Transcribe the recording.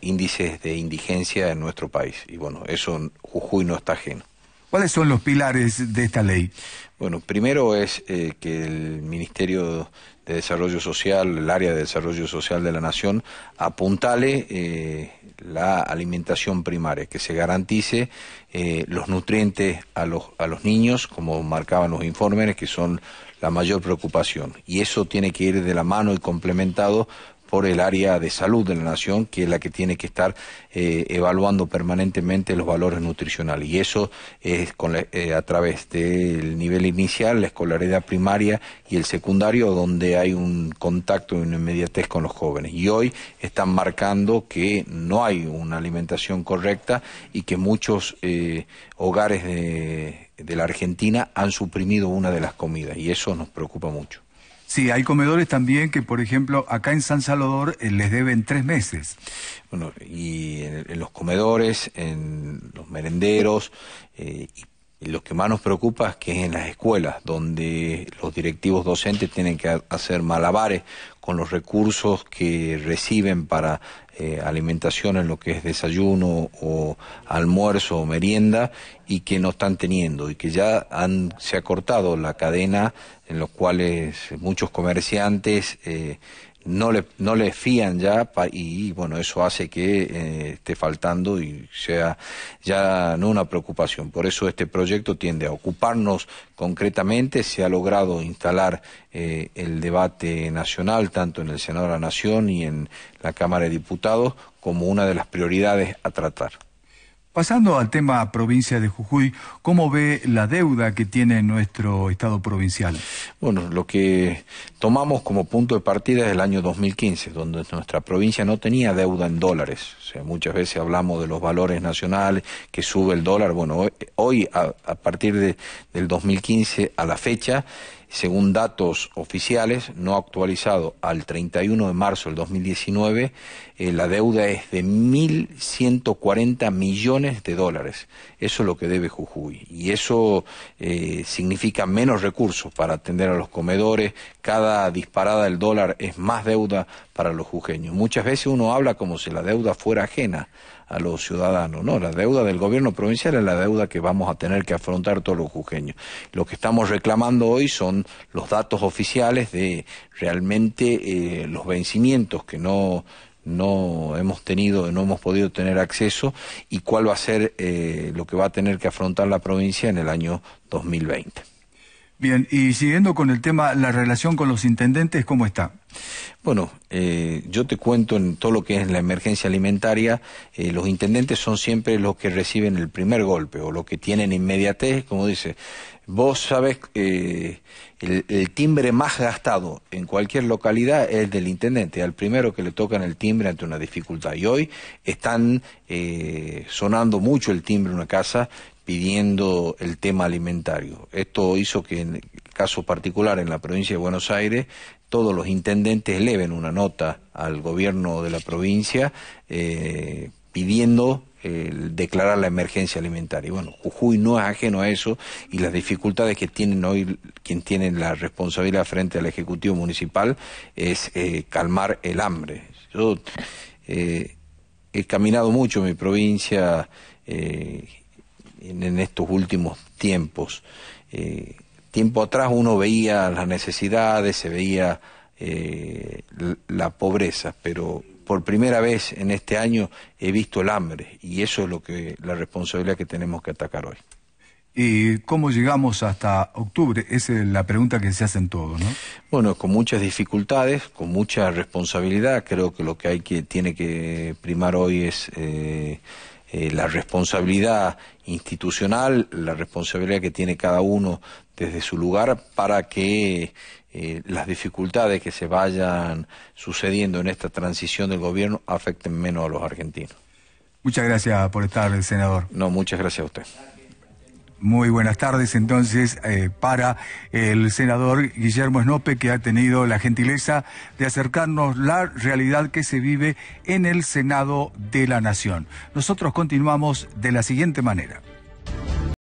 índices de indigencia en nuestro país. Y bueno, eso Jujuy no está ajeno. ¿Cuáles son los pilares de esta ley? Bueno, primero es eh, que el Ministerio de Desarrollo Social, el área de Desarrollo Social de la Nación, apuntale eh, la alimentación primaria, que se garantice eh, los nutrientes a los, a los niños, como marcaban los informes, que son la mayor preocupación. Y eso tiene que ir de la mano y complementado por el área de salud de la nación, que es la que tiene que estar eh, evaluando permanentemente los valores nutricionales. Y eso es con eh, a través del nivel inicial, la escolaridad primaria y el secundario, donde hay un contacto y una inmediatez con los jóvenes. Y hoy están marcando que no hay una alimentación correcta y que muchos eh, hogares de la Argentina han suprimido una de las comidas. Y eso nos preocupa mucho. Sí, hay comedores también que, por ejemplo, acá en San Salvador eh, les deben tres meses. Bueno, y en, los comedores, en los merenderos, eh, lo que más nos preocupa es que en las escuelas, donde los directivos docentes tienen que hacer malabares con los recursos que reciben para eh, alimentación en lo que es desayuno o almuerzo o merienda y que no están teniendo y que ya han, se ha cortado la cadena en los cuales muchos comerciantes eh, no le, no le fían ya y bueno, eso hace que eh, esté faltando y sea ya no una preocupación. Por eso este proyecto tiende a ocuparnos concretamente. Se ha logrado instalar eh, el debate nacional tanto en el Senado de la Nación y en la Cámara de Diputados como una de las prioridades a tratar. Pasando al tema provincia de Jujuy, ¿cómo ve la deuda que tiene nuestro Estado provincial? Bueno, lo que tomamos como punto de partida es el año 2015, donde nuestra provincia no tenía deuda en dólares. O sea, muchas veces hablamos de los valores nacionales, que sube el dólar. Bueno, hoy, a, partir de, del 2015 a la fecha, según datos oficiales, no actualizado al 31 de marzo del 2019, eh, la deuda es de 1.140 millones de dólares. Eso es lo que debe Jujuy. Y eso eh, significa menos recursos para atender a los comedores. Cada disparada del dólar es más deuda para los jujeños. Muchas veces uno habla como si la deuda fuera ajena a los ciudadanos. No, la deuda del gobierno provincial es la deuda que vamos a tener que afrontar todos los jujeños. Lo que estamos reclamando hoy son los datos oficiales de realmente eh, los vencimientos que no no hemos tenido, no hemos podido tener acceso y cuál va a ser eh, lo que va a tener que afrontar la provincia en el año 2020. Bien, y siguiendo con el tema, la relación con los intendentes, ¿cómo está? Bueno, eh, yo te cuento en todo lo que es la emergencia alimentaria, eh, los intendentes son siempre los que reciben el primer golpe o los que tienen inmediatez, como dice. Vos sabes, eh, el, el, timbre más gastado en cualquier localidad es el del intendente, al primero que le tocan el timbre ante una dificultad. Y hoy están sonando mucho el timbre en una casa, pidiendo el tema alimentario. Esto hizo que, en el caso particular, en la provincia de Buenos Aires, todos los intendentes eleven una nota al gobierno de la provincia eh, pidiendo eh, declarar la emergencia alimentaria. Y bueno, Jujuy no es ajeno a eso y las dificultades que tienen hoy quien tienen la responsabilidad frente al Ejecutivo Municipal es eh, calmar el hambre. Yo he caminado mucho en mi provincia, en, estos últimos tiempos. Eh, tiempo atrás uno veía las necesidades, se veía eh, la pobreza, pero por primera vez en este año he visto el hambre y eso es lo que la responsabilidad que tenemos que atacar hoy. ¿Y cómo llegamos hasta octubre? Esa es la pregunta que se hacen todos, ¿no? Bueno, con muchas dificultades, con mucha responsabilidad. Creo que lo que hay que tiene que primar hoy es eh, eh, la responsabilidad institucional, la responsabilidad que tiene cada uno desde su lugar para que eh, las dificultades que se vayan sucediendo en esta transición del gobierno afecten menos a los argentinos. Muchas gracias por estar, senador. No, muchas gracias a usted. Muy buenas tardes entonces eh, para el senador Guillermo Snope que ha tenido la gentileza de acercarnos la realidad que se vive en el Senado de la Nación. Nosotros continuamos de la siguiente manera.